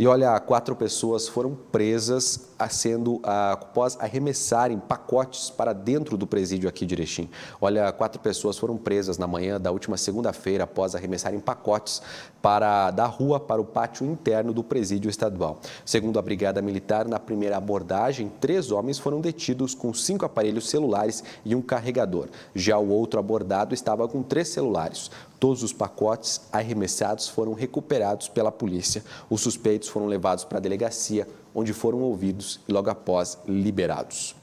E olha, quatro pessoas foram presas sendo após arremessarem pacotes para dentro do presídio aqui de Erechim. Olha, quatro pessoas foram presas na manhã da última segunda-feira após arremessarem pacotes para da rua para o pátio interno do presídio estadual. Segundo a Brigada Militar, na primeira abordagem, três homens foram detidos com cinco aparelhos celulares e um carregador. Já o outro abordado estava com três celulares. Todos os pacotes arremessados foram recuperados pela polícia. Os suspeitos foram levados para a delegacia, onde foram ouvidos e logo após liberados.